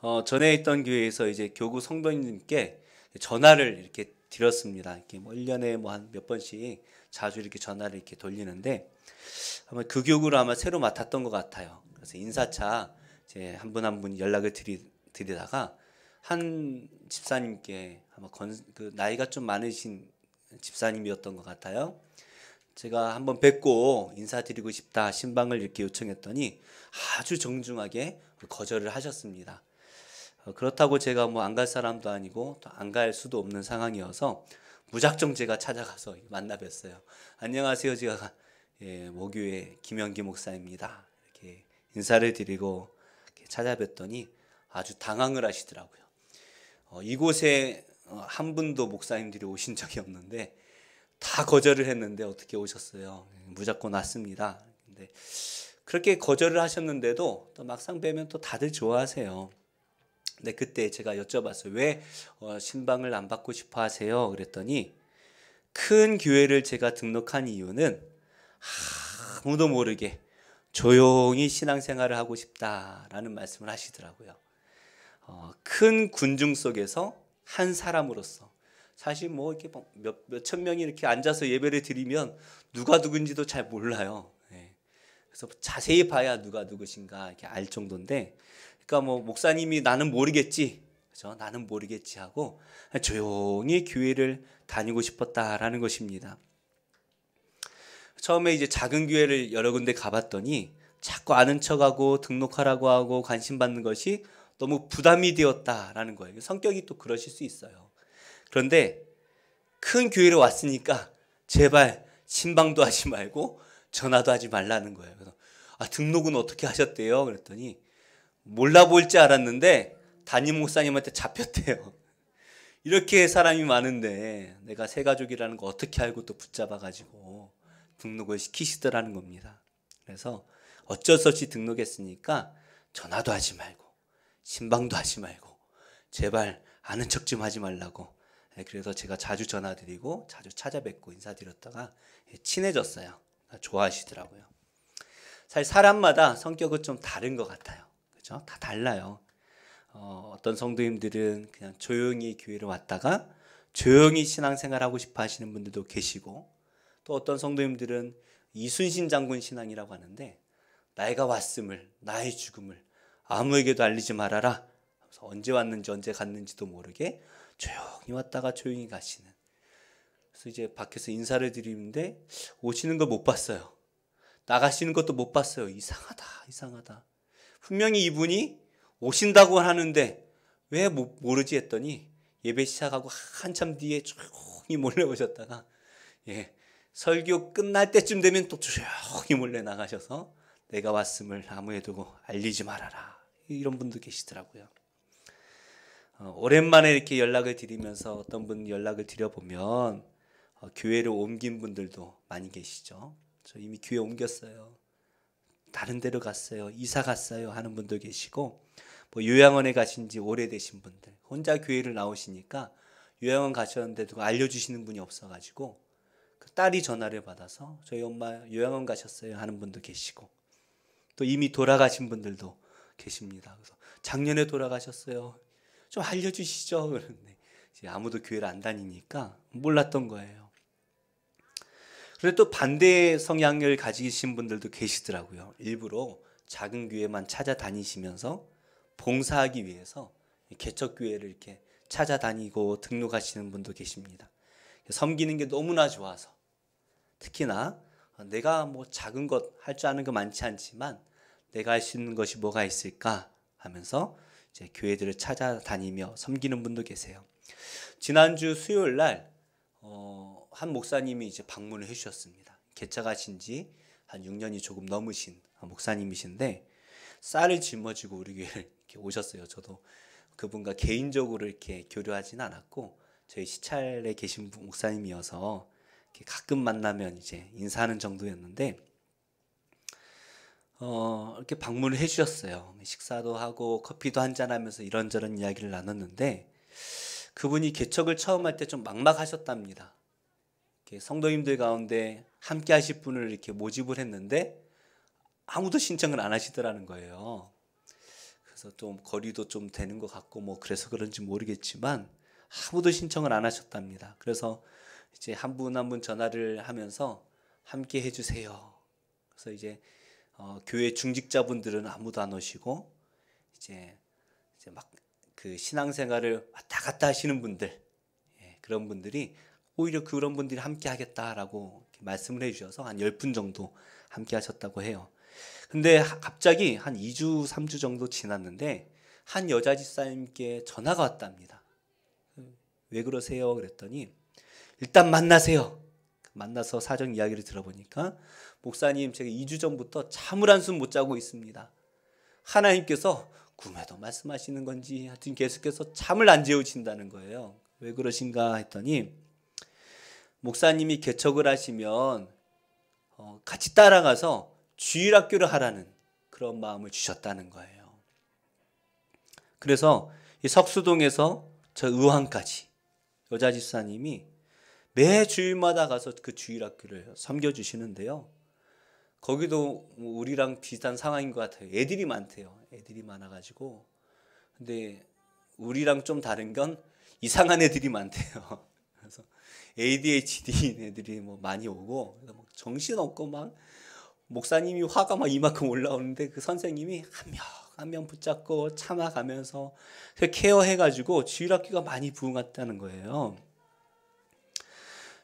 어, 전에 있던 교회에서 이제 교구 성도님께 전화를 이렇게 드렸습니다. 이렇게 뭐 1년에 뭐 한 몇 번씩 자주 이렇게 전화를 이렇게 돌리는데 아마 그 교구를 아마 새로 맡았던 것 같아요. 그래서 인사차 이제 한 분 한 분 연락을 드리, 드리다가 한 집사님께 아마 건, 그 나이가 좀 많으신 집사님이었던 것 같아요. 제가 한번 뵙고 인사드리고 싶다 신방을 이렇게 요청했더니 아주 정중하게 거절을 하셨습니다. 어, 그렇다고 제가 뭐 안 갈 사람도 아니고 또안갈 수도 없는 상황이어서 무작정 제가 찾아가서 만나 뵀어요. 안녕하세요. 제가 예, 모교회 김영기 목사입니다. 이렇게 인사를 드리고 이렇게 찾아뵀더니 아주 당황을 하시더라고요. 어, 이곳에 어, 한 분도 목사님들이 오신 적이 없는데 다 거절을 했는데 어떻게 오셨어요? 예, 무조건 왔습니다. 근데 그렇게 거절을 하셨는데도 또 막상 뵈면 또 다들 좋아하세요. 근데 그때 제가 여쭤봤어요. 왜 어, 신방을 안 받고 싶어 하세요? 그랬더니 큰 교회를 제가 등록한 이유는 아무도 모르게 조용히 신앙생활을 하고 싶다라는 말씀을 하시더라고요. 어, 큰 군중 속에서 한 사람으로서 사실 뭐 이렇게 뭐 몇, 몇천 명이 이렇게 앉아서 예배를 드리면 누가 누군지도 잘 몰라요. 예. 그래서 자세히 봐야 누가 누구신가 이렇게 알 정도인데 그러니까 뭐 목사님이 나는 모르겠지. 그죠? 나는 모르겠지 하고 조용히 교회를 다니고 싶었다라는 것입니다. 처음에 이제 작은 교회를 여러 군데 가봤더니 자꾸 아는 척하고 등록하라고 하고 관심 받는 것이 너무 부담이 되었다라는 거예요. 성격이 또 그러실 수 있어요. 그런데 큰 교회로 왔으니까 제발 신방도 하지 말고 전화도 하지 말라는 거예요. 그래서 아, 등록은 어떻게 하셨대요? 그랬더니 몰라볼 줄 알았는데 담임 목사님한테 잡혔대요. 이렇게 사람이 많은데 내가 새 가족이라는 거 어떻게 알고 또 붙잡아 가지고 등록을 시키시더라는 겁니다. 그래서 어쩔 수 없이 등록했으니까 전화도 하지 말고 신방도 하지 말고 제발 아는 척 좀 하지 말라고. 네, 그래서 제가 자주 전화드리고 자주 찾아뵙고 인사드렸다가 친해졌어요. 좋아하시더라고요. 사실 사람마다 성격은 좀 다른 것 같아요. 그렇죠? 다 달라요. 어, 어떤 성도님들은 그냥 조용히 교회를 왔다가 조용히 신앙생활하고 싶어 하시는 분들도 계시고 또 어떤 성도님들은 이순신 장군 신앙이라고 하는데 나이가 왔음을 나의 죽음을 아무에게도 알리지 말아라. 하면서 언제 왔는지 언제 갔는지도 모르게 조용히 왔다가 조용히 가시는. 그래서 이제 밖에서 인사를 드리는데 오시는 걸못 봤어요. 나가시는 것도 못 봤어요. 이상하다, 이상하다. 분명히 이분이 오신다고 하는데 왜 모르지 했더니 예배 시작하고 한참 뒤에 조용히 몰래오셨다가 예, 설교 끝날 때쯤 되면 또 조용히 몰래 나가셔서 내가 왔음을 아무에 두고 알리지 말아라 이런 분도 계시더라고요. 어, 오랜만에 이렇게 연락을 드리면서 어떤 분 연락을 드려보면 어, 교회를 옮긴 분들도 많이 계시죠. 저 이미 교회 옮겼어요. 다른 데로 갔어요. 이사 갔어요 하는 분도 계시고 뭐 요양원에 가신 지 오래되신 분들 혼자 교회를 나오시니까 요양원 가셨는데도 알려주시는 분이 없어가지고 그 딸이 전화를 받아서 저희 엄마 요양원 가셨어요 하는 분도 계시고 또 이미 돌아가신 분들도 계십니다. 그래서 작년에 돌아가셨어요. 좀 알려주시죠. 그런데 이제 아무도 교회를 안 다니니까 몰랐던 거예요. 그런데 또 반대 성향을 가지신 분들도 계시더라고요. 일부러 작은 교회만 찾아다니시면서 봉사하기 위해서 개척교회를 이렇게 찾아다니고 등록하시는 분도 계십니다. 섬기는 게 너무나 좋아서 특히나 내가 뭐 작은 것 할 줄 아는 거 많지 않지만 내가 할 수 있는 것이 뭐가 있을까 하면서 이제 교회들을 찾아다니며 섬기는 분도 계세요. 지난주 수요일 날 어, 한 목사님이 이제 방문을 해주셨습니다. 개척하신 지 한 6년이 조금 넘으신 목사님이신데 쌀을 짊어지고 우리 교회를 이렇게 오셨어요. 저도 그분과 개인적으로 이렇게 교류하진 않았고 저희 시찰에 계신 목사님이어서 가끔 만나면 이제 인사하는 정도였는데 어, 이렇게 방문을 해주셨어요. 식사도 하고 커피도 한 잔하면서 이런저런 이야기를 나눴는데 그분이 개척을 처음 할 때 좀 막막하셨답니다. 성도님들 가운데 함께 하실 분을 이렇게 모집을 했는데 아무도 신청을 안 하시더라는 거예요. 그래서 좀 거리도 좀 되는 것 같고 뭐 그래서 그런지 모르겠지만 아무도 신청을 안 하셨답니다. 그래서 이제 한 분 한분 한 분 전화를 하면서 함께 해주세요. 그래서 이제 어, 교회 중직자분들은 아무도 안 오시고 이제 이제 막 그 신앙생활을 왔다 갔다 하시는 분들 예, 그런 분들이 오히려 그런 분들이 함께 하겠다라고 말씀을 해주셔서 한 10분 정도 함께 하셨다고 해요. 근데 갑자기 한 2주, 3주 정도 지났는데 한 여자 집사님께 전화가 왔답니다. 왜 그러세요? 그랬더니 일단 만나세요. 만나서 사정 이야기를 들어보니까 목사님 제가 2주 전부터 잠을 한숨 못 자고 있습니다. 하나님께서 구매도 말씀하시는 건지 하여튼 계속해서 잠을 안 재우신다는 거예요. 왜 그러신가 했더니 목사님이 개척을 하시면 어, 같이 따라가서 주일학교를 하라는 그런 마음을 주셨다는 거예요. 그래서 이 석수동에서 저 의왕까지 여자 집사님이 매 주일마다 가서 그 주일학교를 섬겨주시는데요. 거기도 뭐 우리랑 비슷한 상황인 것 같아요. 애들이 많대요. 애들이 많아가지고. 근데 우리랑 좀 다른 건 이상한 애들이 많대요. ADHD인 애들이 뭐 많이 오고 정신없고 막 목사님이 화가 막 이만큼 올라오는데 그 선생님이 한 명 한 명 붙잡고 참아가면서 케어해가지고 주일학교가 많이 부흥했다는 거예요.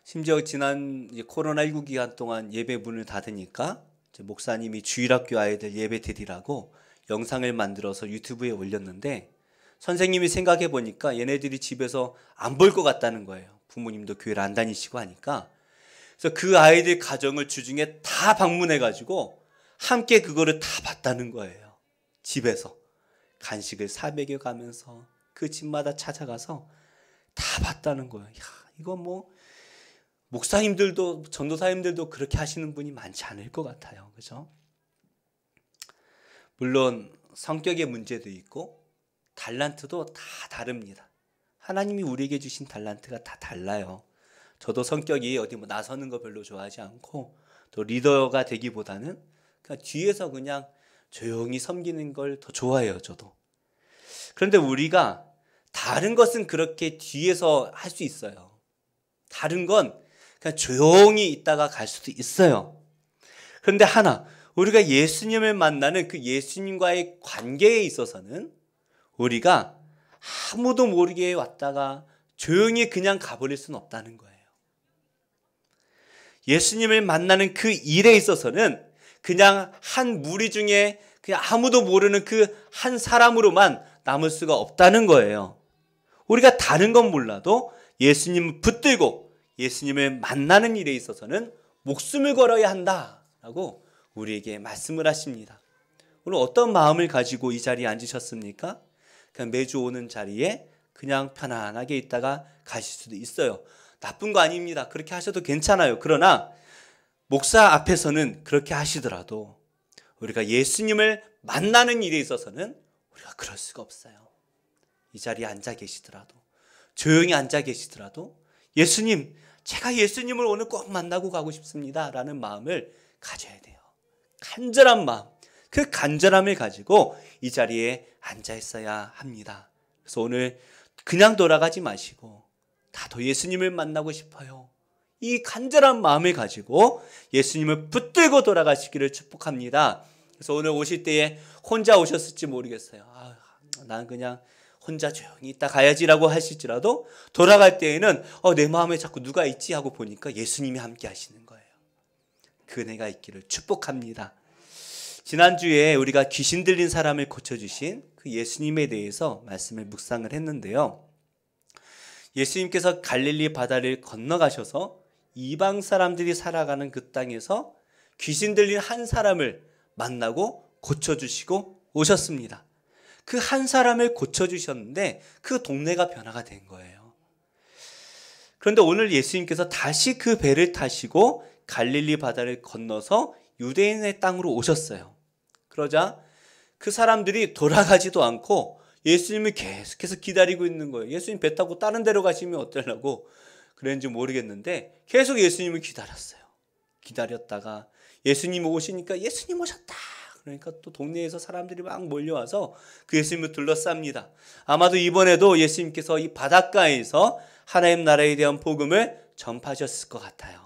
심지어 지난 코로나19 기간 동안 예배 문을 닫으니까 목사님이 주일학교 아이들 예배 드리라고 영상을 만들어서 유튜브에 올렸는데 선생님이 생각해 보니까 얘네들이 집에서 안 볼 것 같다는 거예요. 부모님도 교회를 안 다니시고 하니까 그래서 그 아이들 가정을 주중에 다 방문해 가지고 함께 그거를 다 봤다는 거예요. 집에서 간식을 사먹여 가면서 그 집마다 찾아가서 다 봤다는 거예요. 야, 이건 뭐 목사님들도 전도사님들도 그렇게 하시는 분이 많지 않을 것 같아요. 그죠? 물론 성격의 문제도 있고 달란트도 다 다릅니다. 하나님이 우리에게 주신 달란트가 다 달라요. 저도 성격이 어디 뭐 나서는 거 별로 좋아하지 않고 또 리더가 되기보다는 그냥 뒤에서 그냥 조용히 섬기는 걸 더 좋아해요, 저도. 그런데 우리가 다른 것은 그렇게 뒤에서 할 수 있어요. 다른 건 그냥 조용히 있다가 갈 수도 있어요. 그런데 하나, 우리가 예수님을 만나는 그 예수님과의 관계에 있어서는 우리가 아무도 모르게 왔다가 조용히 그냥 가버릴 수는 없다는 거예요. 예수님을 만나는 그 일에 있어서는 그냥 한 무리 중에 그냥 아무도 모르는 그 한 사람으로만 남을 수가 없다는 거예요. 우리가 다른 건 몰라도 예수님을 붙들고 예수님을 만나는 일에 있어서는 목숨을 걸어야 한다라고 우리에게 말씀을 하십니다. 오늘 어떤 마음을 가지고 이 자리에 앉으셨습니까? 그냥 매주 오는 자리에 그냥 편안하게 있다가 가실 수도 있어요. 나쁜 거 아닙니다. 그렇게 하셔도 괜찮아요. 그러나 목사 앞에서는 그렇게 하시더라도 우리가 예수님을 만나는 일에 있어서는 우리가 그럴 수가 없어요. 이 자리에 앉아 계시더라도 조용히 앉아 계시더라도 예수님 제가 예수님을 오늘 꼭 만나고 가고 싶습니다. 라는 마음을 가져야 돼요. 간절한 마음. 그 간절함을 가지고 이 자리에 앉아 있어야 합니다. 그래서 오늘 그냥 돌아가지 마시고 다 더 예수님을 만나고 싶어요. 이 간절한 마음을 가지고 예수님을 붙들고 돌아가시기를 축복합니다. 그래서 오늘 오실 때에 혼자 오셨을지 모르겠어요. 아, 난 그냥 혼자 조용히 있다 가야지라고 하실지라도 돌아갈 때에는 어, 내 마음에 자꾸 누가 있지 하고 보니까 예수님이 함께 하시는 거예요. 그은가 있기를 축복합니다. 지난주에 우리가 귀신 들린 사람을 고쳐주신 그 예수님에 대해서 말씀을 묵상을 했는데요. 예수님께서 갈릴리 바다를 건너가셔서 이방 사람들이 살아가는 그 땅에서 귀신 들린 한 사람을 만나고 고쳐주시고 오셨습니다. 그 한 사람을 고쳐주셨는데 그 동네가 변화가 된 거예요. 그런데 오늘 예수님께서 다시 그 배를 타시고 갈릴리 바다를 건너서 유대인의 땅으로 오셨어요. 그러자 그 사람들이 돌아가지도 않고 예수님을 계속해서 기다리고 있는 거예요. 예수님 배 타고 다른 데로 가시면 어쩌려고 그랬는지 모르겠는데 계속 예수님을 기다렸어요. 기다렸다가 예수님 오시니까 예수님 오셨다. 그러니까 또 동네에서 사람들이 막 몰려와서 그 예수님을 둘러쌉니다. 아마도 이번에도 예수님께서 이 바닷가에서 하나님 나라에 대한 복음을 전파하셨을 것 같아요.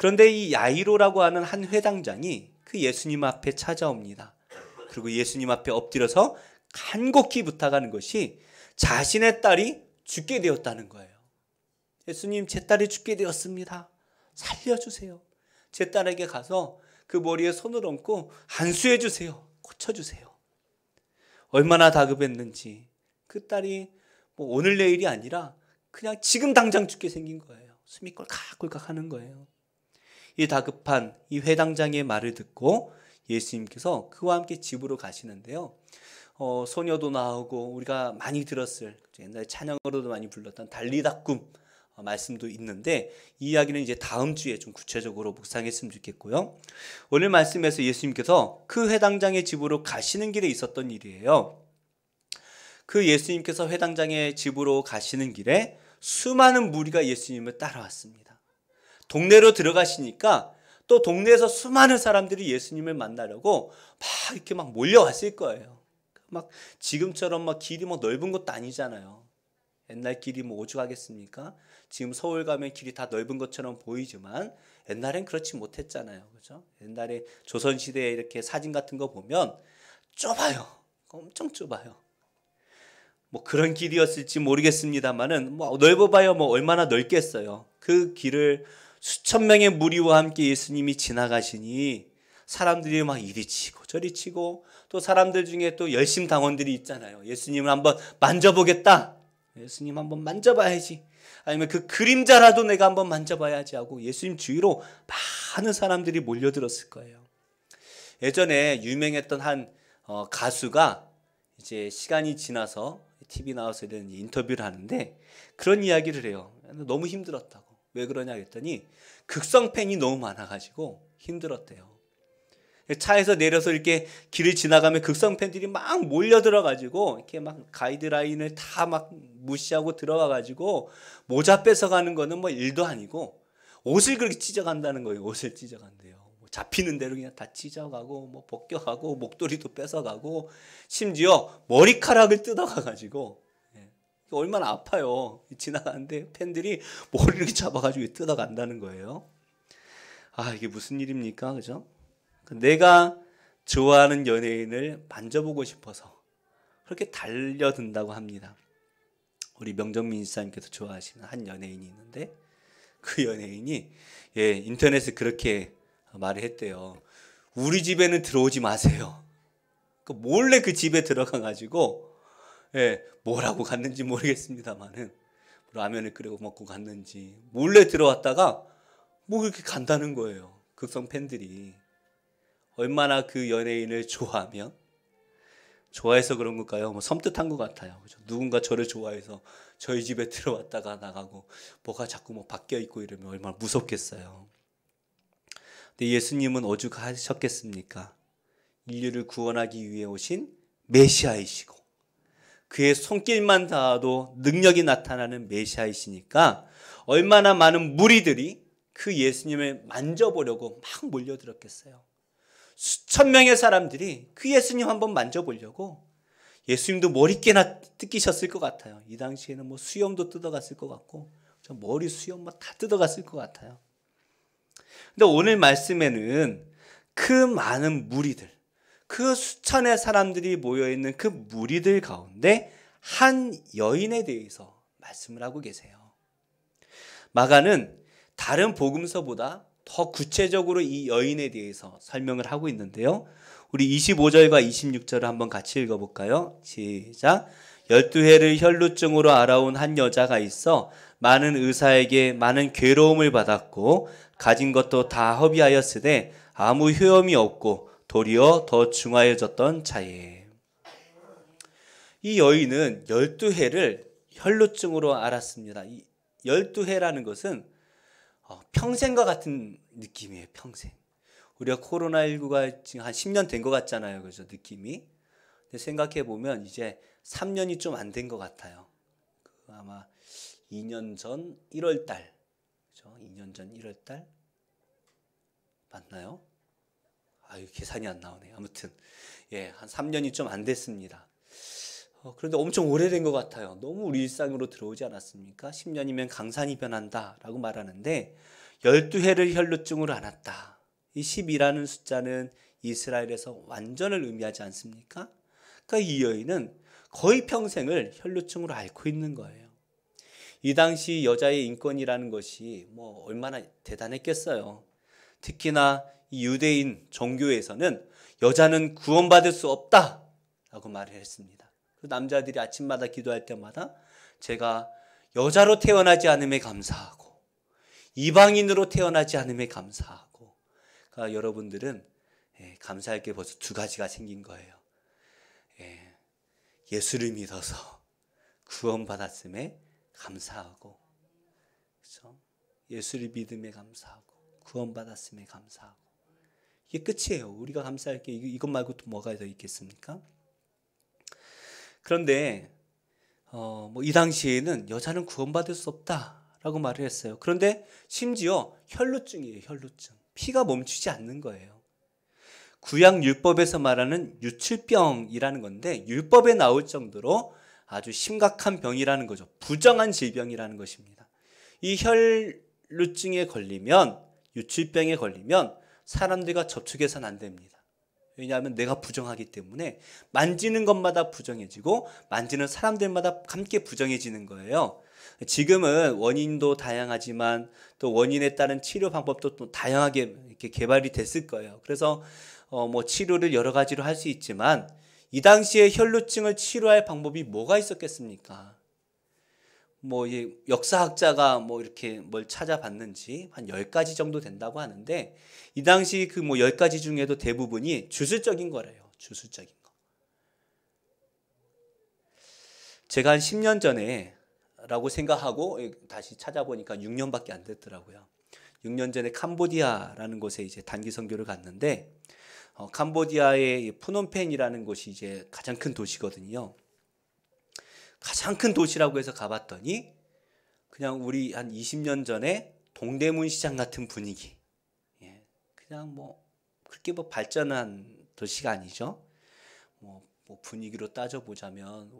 그런데 이 야이로라고 하는 한 회당장이 그 예수님 앞에 찾아옵니다. 그리고 예수님 앞에 엎드려서 간곡히 부탁하는 것이 자신의 딸이 죽게 되었다는 거예요. 예수님, 제 딸이 죽게 되었습니다. 살려주세요. 제 딸에게 가서 그 머리에 손을 얹고 안수해 주세요. 고쳐 주세요. 얼마나 다급했는지 그 딸이 뭐 오늘 내일이 아니라 그냥 지금 당장 죽게 생긴 거예요. 숨이 꼴깍꼴깍 하는 거예요. 이 다급한 이 회당장의 말을 듣고 예수님께서 그와 함께 집으로 가시는데요. 어, 소녀도 나오고 우리가 많이 들었을 옛날 찬양으로도 많이 불렀던 달리다꿈 어, 말씀도 있는데 이 이야기는 이제 다음 주에 좀 구체적으로 묵상했으면 좋겠고요. 오늘 말씀에서 예수님께서 그 회당장의 집으로 가시는 길에 있었던 일이에요. 그 예수님께서 회당장의 집으로 가시는 길에 수많은 무리가 예수님을 따라왔습니다. 동네로 들어가시니까 또 동네에서 수많은 사람들이 예수님을 만나려고 막 이렇게 막 몰려왔을 거예요. 막 지금처럼 막 길이 뭐 넓은 것도 아니잖아요. 옛날 길이 뭐 오죽하겠습니까? 지금 서울 가면 길이 다 넓은 것처럼 보이지만 옛날엔 그렇지 못했잖아요. 그죠? 옛날에 조선 시대에 이렇게 사진 같은 거 보면 좁아요. 엄청 좁아요. 뭐 그런 길이었을지 모르겠습니다만은 뭐 넓어봐야 뭐 얼마나 넓겠어요. 그 길을 수천 명의 무리와 함께 예수님이 지나가시니 사람들이 막 이리 치고 저리 치고 또 사람들 중에 또 열심 당원들이 있잖아요. 예수님을 한번 만져보겠다. 예수님 한번 만져봐야지. 아니면 그 그림자라도 내가 한번 만져봐야지 하고 예수님 주위로 많은 사람들이 몰려들었을 거예요. 예전에 유명했던 한 어, 가수가 이제 시간이 지나서 TV 나와서 이런 인터뷰를 하는데 그런 이야기를 해요. 너무 힘들었다고. 왜 그러냐 했더니 극성 팬이 너무 많아가지고 힘들었대요. 차에서 내려서 이렇게 길을 지나가면 극성 팬들이 막 몰려들어가지고 이렇게 막 가이드라인을 다 막 무시하고 들어가가지고 모자 뺏어가는 거는 뭐 일도 아니고 옷을 그렇게 찢어간다는 거예요. 옷을 찢어간대요. 뭐 잡히는 대로 그냥 다 찢어가고 뭐 벗겨가고 목도리도 뺏어가고 심지어 머리카락을 뜯어가가지고 얼마나 아파요. 지나가는데 팬들이 머리를 잡아가지고 뜯어간다는 거예요. 아, 이게 무슨 일입니까? 그죠? 그러니까 내가 좋아하는 연예인을 만져보고 싶어서 그렇게 달려든다고 합니다. 우리 명정민 시사님께서 좋아하시는 한 연예인이 있는데 그 연예인이 예, 인터넷에 그렇게 말을 했대요. 우리 집에는 들어오지 마세요. 그러니까 몰래 그 집에 들어가가지고 예, 뭐라고 갔는지 모르겠습니다만은 뭐 라면을 끓여 먹고 갔는지 몰래 들어왔다가 뭐 이렇게 간다는 거예요. 극성 팬들이 얼마나 그 연예인을 좋아하면 좋아해서 그런 걸까요? 뭐 섬뜩한 것 같아요. 그렇죠? 누군가 저를 좋아해서 저희 집에 들어왔다가 나가고 뭐가 자꾸 뭐 바뀌어 있고 이러면 얼마나 무섭겠어요. 근데 예수님은 어죽하셨겠습니까? 인류를 구원하기 위해 오신 메시아이시고 그의 손길만 닿아도 능력이 나타나는 메시아이시니까 얼마나 많은 무리들이 그 예수님을 만져보려고 막 몰려들었겠어요. 수천 명의 사람들이 그 예수님 한번 만져보려고 예수님도 머리깨나 뜯기셨을 것 같아요. 이 당시에는 뭐 수염도 뜯어갔을 것 같고 저 머리 수염 막다 뭐 뜯어갔을 것 같아요. 근데 오늘 말씀에는 그 많은 무리들 그 수천의 사람들이 모여있는 그 무리들 가운데 한 여인에 대해서 말씀을 하고 계세요. 마가는 다른 복음서보다 더 구체적으로 이 여인에 대해서 설명을 하고 있는데요. 우리 25절과 26절을 한번 같이 읽어볼까요? 시작. 열두 해를 혈루증으로 알아온 한 여자가 있어 많은 의사에게 많은 괴로움을 받았고 가진 것도 다 허비하였으되 아무 효험이 없고 도리어 더중화해졌던 자예. 이 여인은 열두 해를 혈루증으로 알았습니다. 이 열두 해라는 것은 어, 평생과 같은 느낌이에요. 평생. 우리가 코로나19가 지금 한 10년 된 것 같잖아요. 그래 느낌이. 생각해 보면 이제 3년이 좀 안 된 것 같아요. 그 아마 2년 전 1월 달. 그죠? 2년 전 1월 달. 맞나요? 아유, 계산이 안 나오네. 아무튼, 예, 한 3년이 좀 안 됐습니다. 어, 그런데 엄청 오래된 것 같아요. 너무 우리 일상으로 들어오지 않았습니까? 10년이면 강산이 변한다. 라고 말하는데, 12회를 혈루증으로 안았다. 이 10이라는 숫자는 이스라엘에서 완전을 의미하지 않습니까? 그러니까 이 여인은 거의 평생을 혈루증으로 앓고 있는 거예요. 이 당시 여자의 인권이라는 것이 뭐 얼마나 대단했겠어요. 특히나 유대인 종교에서는 여자는 구원받을 수 없다 라고 말을 했습니다. 그 남자들이 아침마다 기도할 때마다 제가 여자로 태어나지 않음에 감사하고 이방인으로 태어나지 않음에 감사하고 그러니까 여러분들은 예, 감사할 게 벌써 두 가지가 생긴 거예요. 예, 예수를 믿어서 구원받았음에 감사하고 그렇죠? 예수를 믿음에 감사하고 구원받았음에 감사하고 이게 끝이에요. 우리가 감사할 게 이것 말고 또 뭐가 더 있겠습니까? 그런데 어, 뭐이 당시에는 여자는 구원받을 수 없다라고 말을 했어요. 그런데 심지어 혈루증이에요. 혈루증. 피가 멈추지 않는 거예요. 구약 율법에서 말하는 유출병이라는 건데 율법에 나올 정도로 아주 심각한 병이라는 거죠. 부정한 질병이라는 것입니다. 이 혈루증에 걸리면 유출병에 걸리면 사람들과 접촉해서는 안 됩니다. 왜냐하면 내가 부정하기 때문에 만지는 것마다 부정해지고 만지는 사람들마다 함께 부정해지는 거예요. 지금은 원인도 다양하지만 또 원인에 따른 치료 방법도 또 다양하게 이렇게 개발이 됐을 거예요. 그래서 어뭐 치료를 여러 가지로 할 수 있지만 이 당시에 혈루증을 치료할 방법이 뭐가 있었겠습니까? 뭐 역사학자가 뭐 이렇게 뭘 찾아봤는지 한 10가지 정도 된다고 하는데 이 당시 그뭐 10가지 중에도 대부분이 주술적인 거래요. 주술적인 거. 제가 한 10년 전에 라고 생각하고 다시 찾아보니까 6년밖에 안 됐더라고요. 6년 전에 캄보디아라는 곳에 이제 단기 선교를 갔는데 어, 캄보디아의 푸놈펜이라는 곳이 이제 가장 큰 도시거든요. 가장 큰 도시라고 해서 가봤더니 그냥 우리 한 20년 전에 동대문 시장 같은 분위기. 예. 그냥 뭐 그렇게 뭐 발전한 도시가 아니죠. 뭐, 뭐 분위기로 따져보자면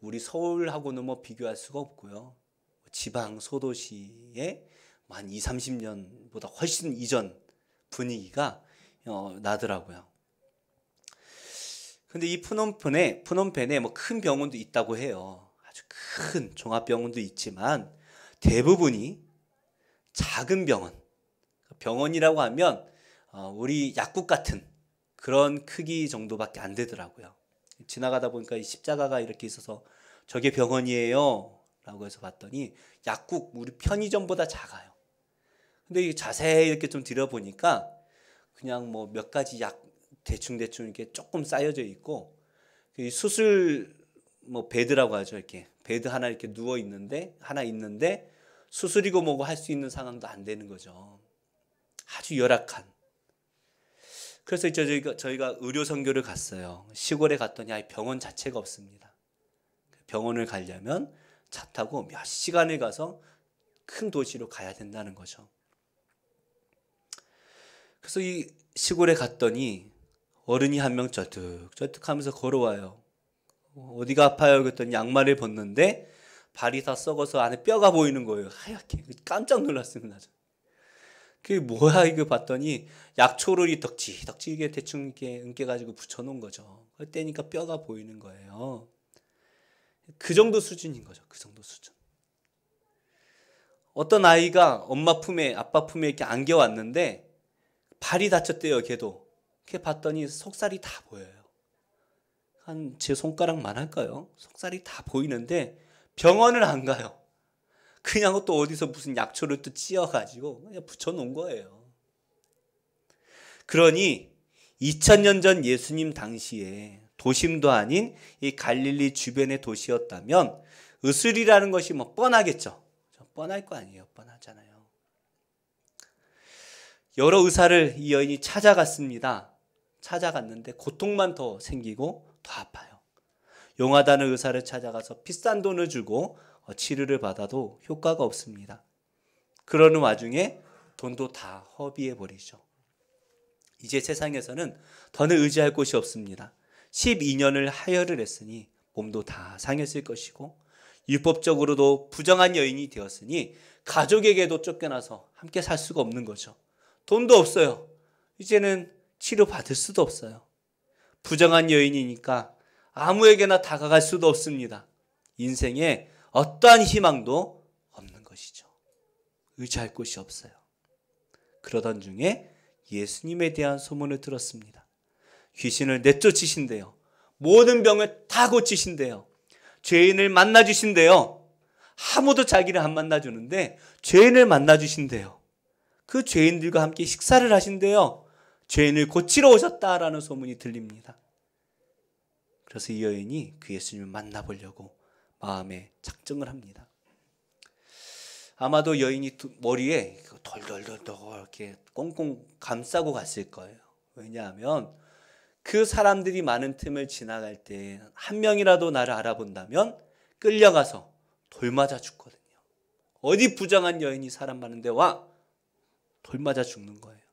우리 서울하고는 뭐 비교할 수가 없고요. 지방 소도시의 한 2, 30년보다 훨씬 이전 분위기가 어, 나더라고요. 근데 이푸놈펜에 프놈펜에 뭐 큰 병원도 있다고 해요. 아주 큰 종합병원도 있지만 대부분이 작은 병원. 병원이라고 하면 어, 우리 약국 같은 그런 크기 정도밖에 안 되더라고요. 지나가다 보니까 이 십자가가 이렇게 있어서 저게 병원이에요. 라고 해서 봤더니 약국 우리 편의점보다 작아요. 근데 이 자세히 이렇게 좀 들여보니까 그냥 뭐 몇 가지 약 대충대충 이렇게 조금 쌓여져 있고 그 수술 뭐 베드라고 하죠. 이렇게 베드 하나 이렇게 누워 있는데 하나 있는데 수술이고 뭐고 할 수 있는 상황도 안 되는 거죠. 아주 열악한. 그래서 이제 저희가, 저희가 의료 선교를 갔어요. 시골에 갔더니 아예 병원 자체가 없습니다. 병원을 가려면 차 타고 몇 시간을 가서 큰 도시로 가야 된다는 거죠. 그래서 이 시골에 갔더니 어른이 한 명 쩔뚝쩔뚝 하면서 걸어와요. 어디가 아파요? 그랬더니 양말을 벗는데 발이 다 썩어서 안에 뼈가 보이는 거예요. 하얗게. 깜짝 놀랐습니다. 그게 뭐야 이거 봤더니 약초를 이 덕지 덕지 이게 대충 이렇게 으깨가지고 붙여놓은 거죠. 그때니까 뼈가 보이는 거예요. 그 정도 수준인 거죠. 그 정도 수준. 어떤 아이가 엄마 품에 아빠 품에 이렇게 안겨왔는데 발이 다쳤대요. 걔도 이렇게 봤더니 속살이 다 보여요. 한 제 손가락만 할까요? 속살이 다 보이는데 병원을 안 가요. 그냥 또 어디서 무슨 약초를 또 찧어가지고 그냥 붙여놓은 거예요. 그러니 2000년 전 예수님 당시에 도심도 아닌 이 갈릴리 주변의 도시였다면 으슬이라는 것이 뭐 뻔하겠죠. 뻔할 거 아니에요. 뻔하잖아요. 여러 의사를 이 여인이 찾아갔습니다. 찾아갔는데 고통만 더 생기고 더 아파요. 용하다는 의사를 찾아가서 비싼 돈을 주고 어, 치료를 받아도 효과가 없습니다. 그러는 와중에 돈도 다 허비해 버리죠. 이제 세상에서는 더는 의지할 곳이 없습니다. 12년을 하혈을 했으니 몸도 다 상했을 것이고 율법적으로도 부정한 여인이 되었으니 가족에게도 쫓겨나서 함께 살 수가 없는 거죠. 돈도 없어요. 이제는 치료받을 수도 없어요. 부정한 여인이니까 아무에게나 다가갈 수도 없습니다. 인생에 어떠한 희망도 없는 것이죠. 의지할 곳이 없어요. 그러던 중에 예수님에 대한 소문을 들었습니다. 귀신을 내쫓으신대요. 모든 병을 다 고치신대요. 죄인을 만나주신대요. 아무도 자기를 안 만나주는데 죄인을 만나주신대요. 그 죄인들과 함께 식사를 하신대요. 죄인을 고치러 오셨다라는 소문이 들립니다. 그래서 이 여인이 그 예수님을 만나보려고 마음에 작정을 합니다. 아마도 여인이 머리에 돌돌돌돌 이렇게 꽁꽁 감싸고 갔을 거예요. 왜냐하면 그 사람들이 많은 틈을 지나갈 때 한 명이라도 나를 알아본다면 끌려가서 돌 맞아 죽거든요. 어디 부정한 여인이 사람 많은데 와! 돌 맞아 죽는 거예요.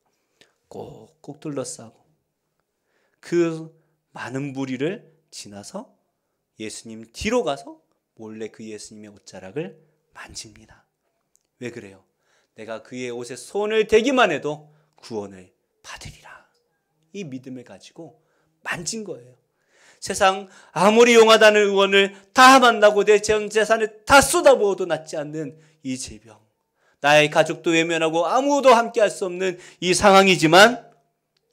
꼭꼭 둘러싸고 그 많은 무리를 지나서 예수님 뒤로 가서 몰래 그 예수님의 옷자락을 만집니다. 왜 그래요? 내가 그의 옷에 손을 대기만 해도 구원을 받으리라. 이 믿음을 가지고 만진 거예요. 세상 아무리 용하다는 의원을 다 만나고 내 재산을 다 쏟아부어도 낫지 않는 이 질병. 나의 가족도 외면하고 아무도 함께할 수 없는 이 상황이지만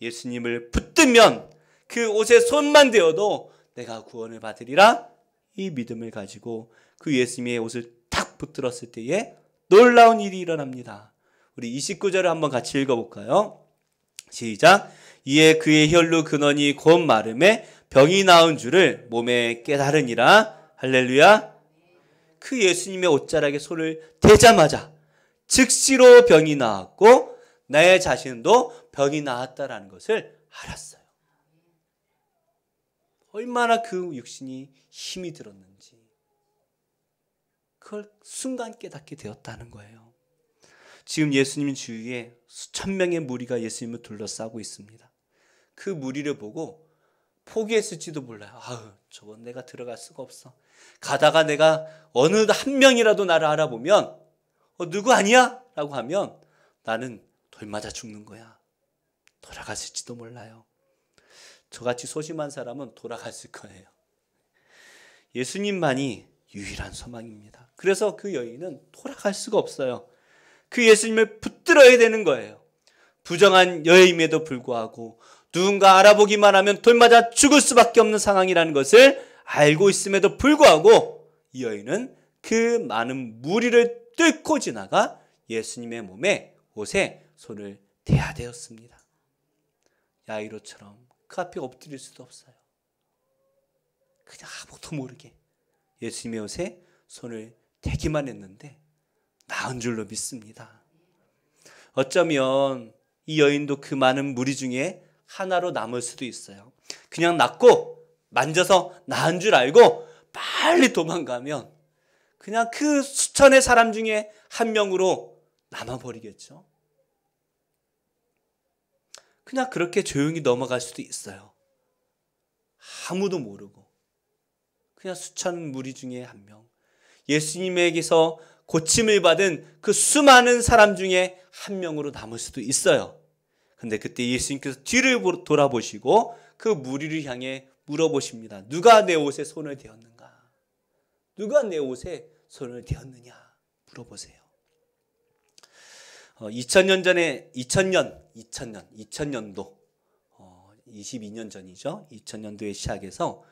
예수님을 붙들면 그 옷에 손만 대어도 내가 구원을 받으리라 이 믿음을 가지고 그 예수님의 옷을 탁 붙들었을 때에 놀라운 일이 일어납니다. 우리 29절을 한번 같이 읽어볼까요? 시작. 이에 그의 혈로 근원이 곧 마름에 병이 나은 줄을 몸에 깨달으니라. 할렐루야. 그 예수님의 옷자락에 손을 대자마자 즉시로 병이 나았고 나의 자신도 병이 나았다라는 것을 알았어요. 얼마나 그 육신이 힘이 들었는지 그걸 순간 깨닫게 되었다는 거예요. 지금 예수님 주위에 수천 명의 무리가 예수님을 둘러싸고 있습니다. 그 무리를 보고 포기했을지도 몰라요. 아우, 저건 내가 들어갈 수가 없어. 가다가 내가 어느 한 명이라도 나를 알아보면 어, 누구 아니야? 라고 하면 나는 돌 맞아 죽는 거야. 돌아갔을지도 몰라요. 저같이 소심한 사람은 돌아갔을 거예요. 예수님만이 유일한 소망입니다. 그래서 그 여인은 돌아갈 수가 없어요. 그 예수님을 붙들어야 되는 거예요. 부정한 여인임에도 불구하고 누군가 알아보기만 하면 돌맞아 죽을 수밖에 없는 상황이라는 것을 알고 있음에도 불구하고 이 여인은 그 많은 무리를 뚫고 지나가 예수님의 몸에 옷에 손을 대야 되었습니다. 야이로처럼 그 앞에 엎드릴 수도 없어요. 그냥 아무도 모르게 예수님의 옷에 손을 대기만 했는데 나은 줄로 믿습니다. 어쩌면 이 여인도 그 많은 무리 중에 하나로 남을 수도 있어요. 그냥 낫고 만져서 나은 줄 알고 빨리 도망가면 그냥 그 수천의 사람 중에 한 명으로 남아버리겠죠. 그냥 그렇게 조용히 넘어갈 수도 있어요. 아무도 모르고. 그냥 수천 무리 중에 한 명. 예수님에게서 고침을 받은 그 수많은 사람 중에 한 명으로 남을 수도 있어요. 근데 그때 예수님께서 뒤를 돌아보시고 그 무리를 향해 물어보십니다. 누가 내 옷에 손을 대었는가? 누가 내 옷에 손을 대었느냐 물어보세요. 2000년 어, 전에 2000년 2000년 2000년도 22년 전이죠. 2000년도에 시작해서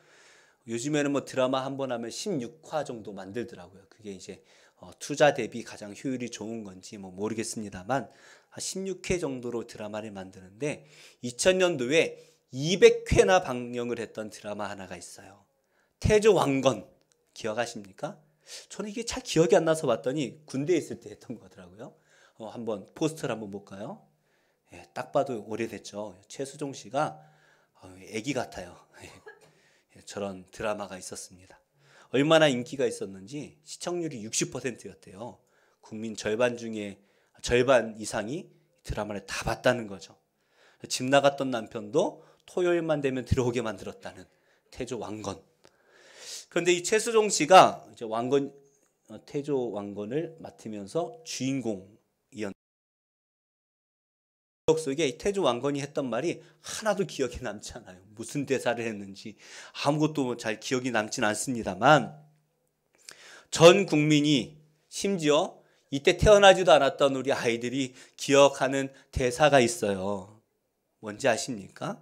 요즘에는 뭐 드라마 한 번 하면 16화 정도 만들더라고요. 그게 이제 어, 투자 대비 가장 효율이 좋은 건지 뭐 모르겠습니다만 한 16회 정도로 드라마를 만드는데 2000년도에 200회나 방영을 했던 드라마 하나가 있어요. 태조 왕건 기억하십니까? 저는 이게 잘 기억이 안 나서 봤더니 군대에 있을 때 했던 거더라고요. 어, 한번 포스터를 한번 볼까요? 예, 딱 봐도 오래됐죠. 최수종 씨가 아기 어, 같아요. 예, 저런 드라마가 있었습니다. 얼마나 인기가 있었는지 시청률이 60%였대요. 국민 절반 중에 절반 이상이 드라마를 다 봤다는 거죠. 집 나갔던 남편도 토요일만 되면 들어오게 만들었다는 태조 왕건. 그런데 이 최수종 씨가 이제 왕건 어, 태조 왕건을 맡으면서 주인공이었. 기억 속에 태조 왕건이 했던 말이 하나도 기억에 남지 않아요. 무슨 대사를 했는지 아무것도 잘 기억이 남진 않습니다만 전 국민이 심지어 이때 태어나지도 않았던 우리 아이들이 기억하는 대사가 있어요. 뭔지 아십니까?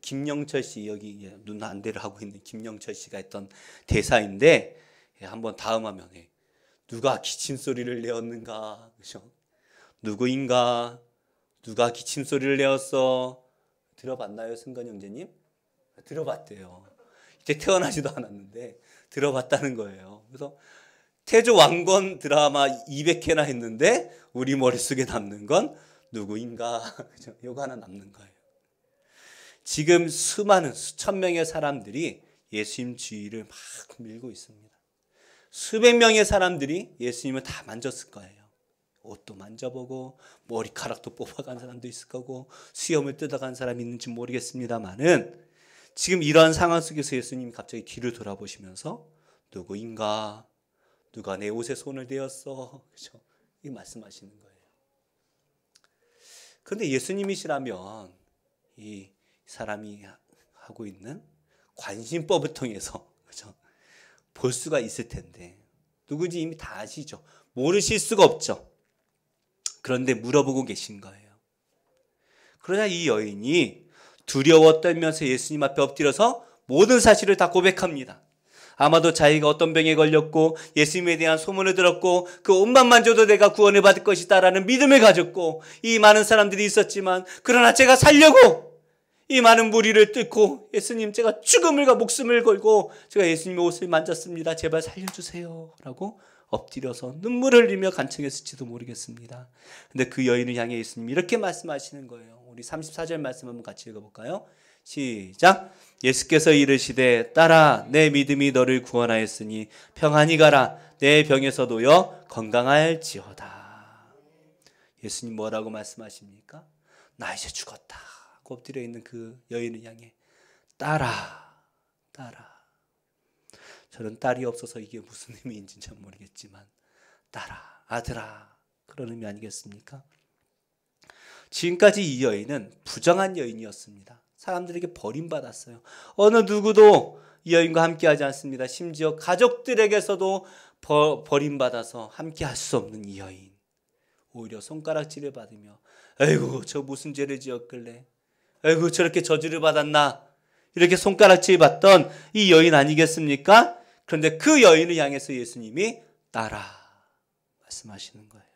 김영철 씨 여기 눈 안대를 하고 있는 김영철 씨가 했던 대사인데 예, 한번 다음 화면에 누가 기침 소리를 내었는가 그죠? 누구인가 누가 기침 소리를 내었어 들어봤나요 승관 형제님? 들어봤대요. 이제 태어나지도 않았는데 들어봤다는 거예요. 그래서 태조 왕건 드라마 200회나 했는데 우리 머릿속에 남는 건 누구인가 그죠? 요거 하나 남는 거예요. 지금 수많은 수천 명의 사람들이 예수님 주위를 막 밀고 있습니다. 수백 명의 사람들이 예수님을 다 만졌을 거예요. 옷도 만져보고 머리카락도 뽑아간 사람도 있을 거고 수염을 뜯어간 사람이 있는지 모르겠습니다만은 지금 이러한 상황 속에서 예수님이 갑자기 뒤를 돌아보시면서 누구인가 누가 내 옷에 손을 대었어 그죠? 이 말씀하시는 거예요. 그런데 예수님이시라면 이 사람이 하고 있는 관심법을 통해서 그죠? 볼 수가 있을 텐데 누구지 이미 다 아시죠? 모르실 수가 없죠. 그런데 물어보고 계신 거예요. 그러자 이 여인이 두려워 떨면서 예수님 앞에 엎드려서 모든 사실을 다 고백합니다. 아마도 자기가 어떤 병에 걸렸고 예수님에 대한 소문을 들었고 그 옷만만 줘도 내가 구원을 받을 것이다라는 믿음을 가졌고 이 많은 사람들이 있었지만 그러나 제가 살려고 이 많은 무리를 뚫고 예수님 제가 죽음을과 목숨을 걸고 제가 예수님의 옷을 만졌습니다. 제발 살려주세요. 라고 엎드려서 눈물을 흘리며 간청했을지도 모르겠습니다. 근데 그 여인을 향해 예수님이 렇게 말씀하시는 거예요. 우리 34절 말씀 한번 같이 읽어볼까요? 시작. 예수께서 이르시되 따라 내 믿음이 너를 구원하였으니 평안히 가라 내 병에서 도여 건강할지어다. 예수님 뭐라고 말씀하십니까? 나 이제 죽었다. 엎드려 있는 그 여인을 향해 따라, 따라. 저는 딸이 없어서 이게 무슨 의미인지 잘 모르겠지만 딸아, 아들아 그런 의미 아니겠습니까? 지금까지 이 여인은 부정한 여인이었습니다. 사람들에게 버림받았어요. 어느 누구도 이 여인과 함께하지 않습니다. 심지어 가족들에게서도 버, 버림받아서 함께할 수 없는 이 여인. 오히려 손가락질을 받으며 에이구 저 무슨 죄를 지었길래 아이고 저렇게 저주를 받았나 이렇게 손가락질 받던 이 여인 아니겠습니까? 그런데 그 여인을 향해서 예수님이 따라 말씀하시는 거예요.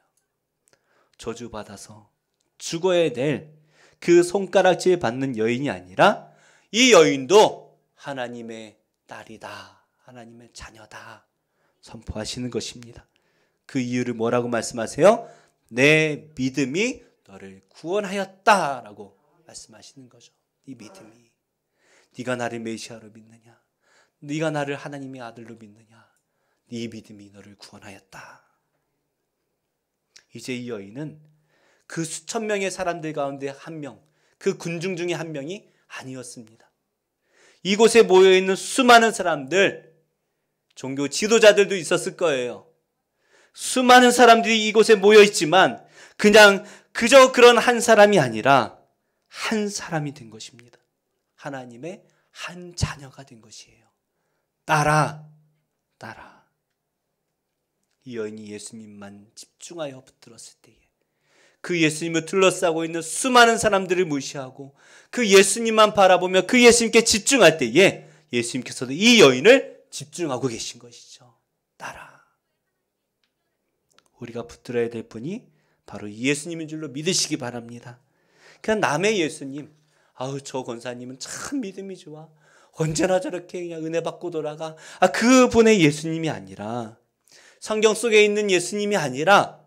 저주받아서 죽어야 될 그 손가락질 받는 여인이 아니라 이 여인도 하나님의 딸이다. 하나님의 자녀다. 선포하시는 것입니다. 그 이유를 뭐라고 말씀하세요? 내 믿음이 너를 구원하였다라고 말씀하시는 거죠. 이 네 믿음이 네가 나를 메시아로 믿느냐? 네가 나를 하나님의 아들로 믿느냐? 네 믿음이 너를 구원하였다. 이제 이 여인은 그 수천 명의 사람들 가운데 한 명, 그 군중 중에 한 명이 아니었습니다. 이곳에 모여 있는 수많은 사람들, 종교 지도자들도 있었을 거예요. 수많은 사람들이 이곳에 모여 있지만 그냥 그저 그런 한 사람이 아니라 한 사람이 된 것입니다. 하나님의 한 자녀가 된 것이에요. 따라, 따라. 이 여인이 예수님만 집중하여 붙들었을 때에 그 예수님을 둘러싸고 있는 수많은 사람들을 무시하고 그 예수님만 바라보며 그 예수님께 집중할 때에 예수님께서도 이 여인을 집중하고 계신 것이죠. 따라. 우리가 붙들어야 될 분이 바로 예수님인 줄로 믿으시기 바랍니다. 그냥 남의 예수님. 아우 저 권사님은 참 믿음이 좋아. 언제나 저렇게 그냥 은혜 받고 돌아가. 아 그분의 예수님이 아니라 성경 속에 있는 예수님이 아니라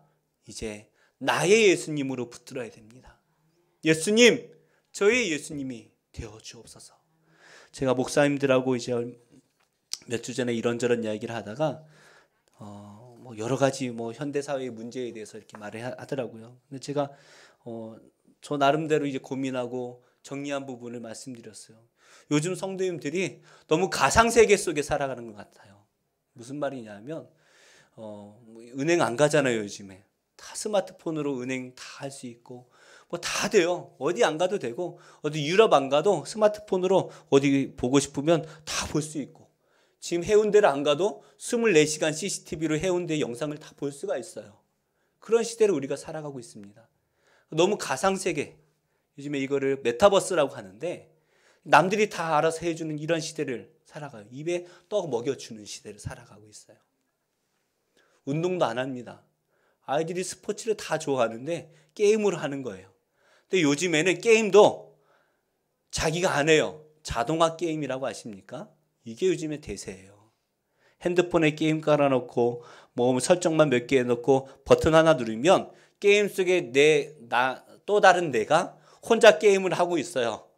이제 나의 예수님으로 붙들어야 됩니다. 예수님, 저의 예수님이 되어 주옵소서. 제가 목사님들하고 이제 몇 주 전에 이런저런 이야기를 하다가 어뭐 여러 가지 뭐 현대 사회의 문제에 대해서 이렇게 말을 하더라고요. 근데 제가 어저 나름대로 이제 고민하고 정리한 부분을 말씀드렸어요. 요즘 성도님들이 너무 가상 세계 속에 살아가는 것 같아요. 무슨 말이냐면 어, 뭐 은행 안 가잖아요 요즘에 다 스마트폰으로 은행 다 할 수 있고 뭐 다 돼요 어디 안 가도 되고 어디 유럽 안 가도 스마트폰으로 어디 보고 싶으면 다 볼 수 있고 지금 해운대를 안 가도 24시간 CCTV로 해운대 영상을 다 볼 수가 있어요 그런 시대를 우리가 살아가고 있습니다 너무 가상세계. 요즘에 이거를 메타버스라고 하는데 남들이 다 알아서 해주는 이런 시대를 살아가요. 입에 떡 먹여주는 시대를 살아가고 있어요. 운동도 안 합니다. 아이들이 스포츠를 다 좋아하는데 게임을 하는 거예요. 근데 요즘에는 게임도 자기가 안 해요. 자동화 게임이라고 아십니까? 이게 요즘에 대세예요. 핸드폰에 게임 깔아놓고 뭐 설정만 몇 개 해놓고 버튼 하나 누르면 게임 속에 내, 나, 또 다른 내가 혼자 게임을 하고 있어요.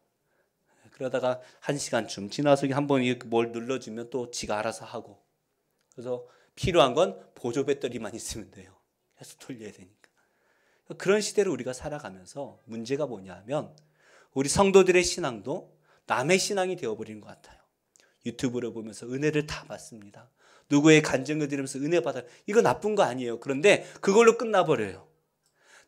그러다가 한 시간쯤 지나서 한번 이렇게 뭘 눌러주면 또 지가 알아서 하고. 그래서 필요한 건 보조 배터리만 있으면 돼요. 계속 돌려야 되니까. 그런 시대를 우리가 살아가면서 문제가 뭐냐면 우리 성도들의 신앙도 남의 신앙이 되어버리는 것 같아요. 유튜브를 보면서 은혜를 다 받습니다. 누구의 간증을 들으면서 은혜 받아요. 이거 나쁜 거 아니에요. 그런데 그걸로 끝나버려요.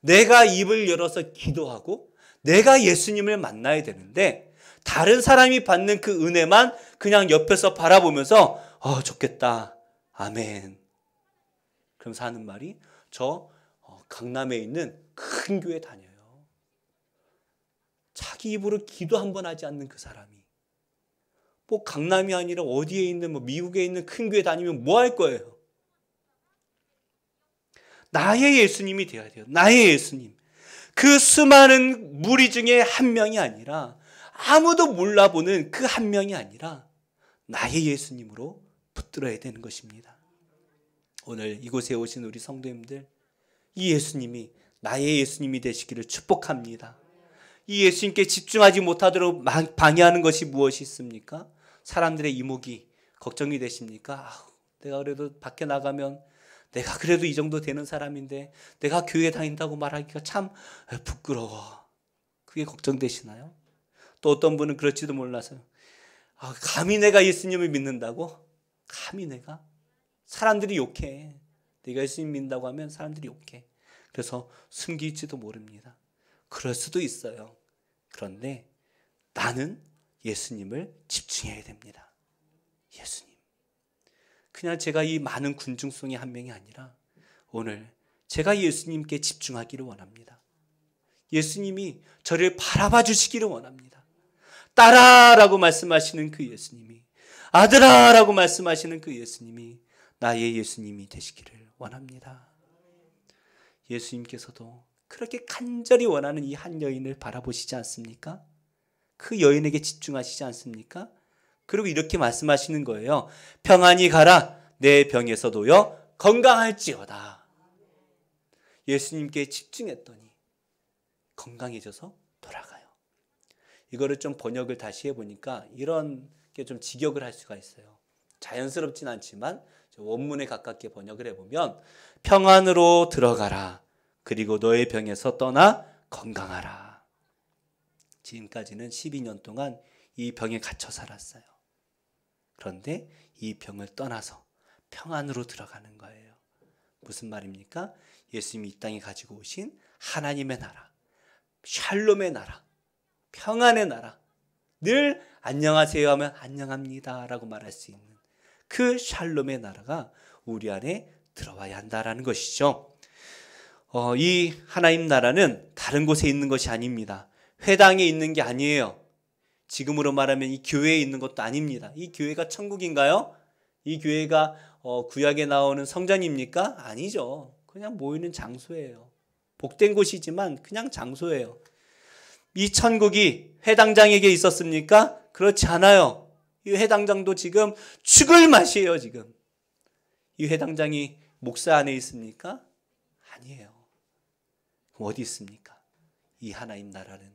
내가 입을 열어서 기도하고 내가 예수님을 만나야 되는데 다른 사람이 받는 그 은혜만 그냥 옆에서 바라보면서 어, 좋겠다. 아멘. 그럼서 하는 말이 저 어, 강남에 있는 큰 교회 다녀요. 자기 입으로 기도 한 번 하지 않는 그 사람이 꼭 뭐 강남이 아니라 어디에 있는 뭐 미국에 있는 큰 교회 다니면 뭐 할 거예요? 나의 예수님이 되어야 돼요. 나의 예수님. 그 수많은 무리 중에 한 명이 아니라 아무도 몰라보는 그 한 명이 아니라 나의 예수님으로 붙들어야 되는 것입니다. 오늘 이곳에 오신 우리 성도님들, 이 예수님이 나의 예수님이 되시기를 축복합니다. 이 예수님께 집중하지 못하도록 방해하는 것이 무엇이 있습니까? 사람들의 이목이 걱정이 되십니까? 아 내가 그래도 밖에 나가면 내가 그래도 이 정도 되는 사람인데 내가 교회 다닌다고 말하기가 참 부끄러워. 그게 걱정되시나요? 또 어떤 분은 그렇지도 몰라서 아, 감히 내가 예수님을 믿는다고? 감히 내가? 사람들이 욕해. 내가 예수님 믿는다고 하면 사람들이 욕해. 그래서 숨길지도 모릅니다. 그럴 수도 있어요. 그런데 나는 예수님을 집중해야 됩니다. 예수님. 그냥 제가 이 많은 군중송의 한 명이 아니라 오늘 제가 예수님께 집중하기를 원합니다. 예수님이 저를 바라봐 주시기를 원합니다. 딸아라고 말씀하시는 그 예수님이 아들아라고 말씀하시는 그 예수님이 나의 예수님이 되시기를 원합니다. 예수님께서도 그렇게 간절히 원하는 이 한 여인을 바라보시지 않습니까? 그 여인에게 집중하시지 않습니까? 그리고 이렇게 말씀하시는 거예요. 평안히 가라. 내 병에서 도여 건강할지어다. 예수님께 집중했더니 건강해져서 돌아가요. 이거를 좀 번역을 다시 해보니까 이런 게 좀 직역을 할 수가 있어요. 자연스럽진 않지만 원문에 가깝게 번역을 해보면 평안으로 들어가라. 그리고 너의 병에서 떠나 건강하라. 지금까지는 12년 동안 이 병에 갇혀 살았어요. 그런데 이 병을 떠나서 평안으로 들어가는 거예요. 무슨 말입니까? 예수님이 이 땅에 가지고 오신 하나님의 나라, 샬롬의 나라, 평안의 나라. 늘 안녕하세요 하면 안녕합니다 라고 말할 수 있는 그 샬롬의 나라가 우리 안에 들어와야 한다라는 것이죠. 어, 이 하나님 나라는 다른 곳에 있는 것이 아닙니다. 회당에 있는 게 아니에요. 지금으로 말하면 이 교회에 있는 것도 아닙니다. 이 교회가 천국인가요? 이 교회가 어, 구약에 나오는 성전입니까? 아니죠. 그냥 모이는 장소예요. 복된 곳이지만 그냥 장소예요. 이 천국이 회당장에게 있었습니까? 그렇지 않아요. 이 회당장도 지금 죽을 맛이에요, 지금. 이 회당장이 목사 안에 있습니까? 아니에요. 어디 있습니까? 이 하나님 나라는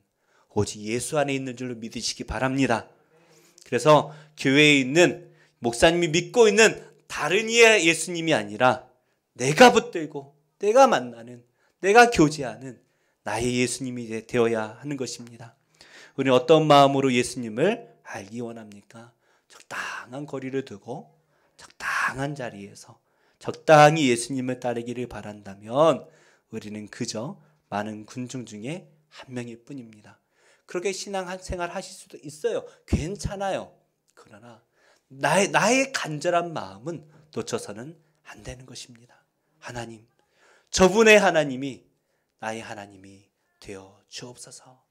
오직 예수 안에 있는 줄로 믿으시기 바랍니다. 그래서 교회에 있는 목사님이 믿고 있는 다른 이의 예수님이 아니라 내가 붙들고 내가 만나는 내가 교제하는 나의 예수님이 되어야 하는 것입니다. 우리는 어떤 마음으로 예수님을 알기 원합니까? 적당한 거리를 두고 적당한 자리에서 적당히 예수님을 따르기를 바란다면 우리는 그저 많은 군중 중에 한 명일 뿐입니다. 그렇게 신앙생활 하실 수도 있어요. 괜찮아요. 그러나 나의, 나의 간절한 마음은 놓쳐서는 안 되는 것입니다. 하나님, 저분의 하나님이 나의 하나님이 되어 주옵소서.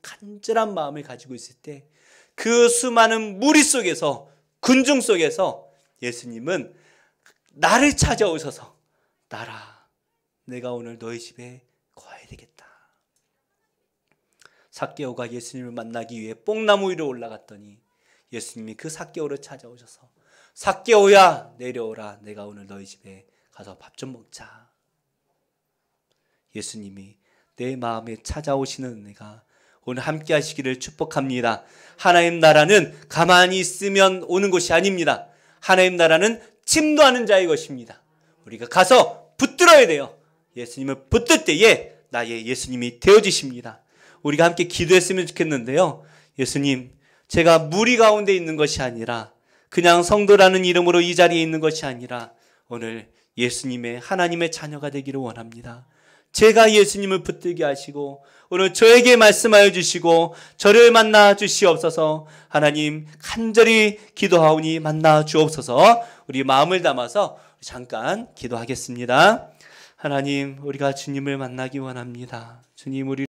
간절한 마음을 가지고 있을 때 그 수많은 무리 속에서 군중 속에서 예수님은 나를 찾아오셔서 나라 내가 오늘 너희 집에 거해야 되겠다. 삭개오가 예수님을 만나기 위해 뽕나무 위로 올라갔더니 예수님이 그 삭개오를 찾아오셔서 삭개오야 내려오라 내가 오늘 너희 집에 가서 밥 좀 먹자. 예수님이 내 마음에 찾아오시는 내가 오늘 함께 하시기를 축복합니다. 하나님 나라는 가만히 있으면 오는 것이 아닙니다. 하나님 나라는 침도하는 자의 것입니다. 우리가 가서 붙들어야 돼요. 예수님을 붙들 때에 나의 예수님이 되어지십니다. 우리가 함께 기도했으면 좋겠는데요. 예수님, 제가 무리 가운데 있는 것이 아니라 그냥 성도라는 이름으로 이 자리에 있는 것이 아니라 오늘 예수님의 하나님의 자녀가 되기를 원합니다. 제가 예수님을 붙들게 하시고 오늘 저에게 말씀하여 주시고 저를 만나 주시옵소서 하나님 간절히 기도하오니 만나 주옵소서 우리 마음을 담아서 잠깐 기도하겠습니다. 하나님 우리가 주님을 만나기 원합니다. 주님 우리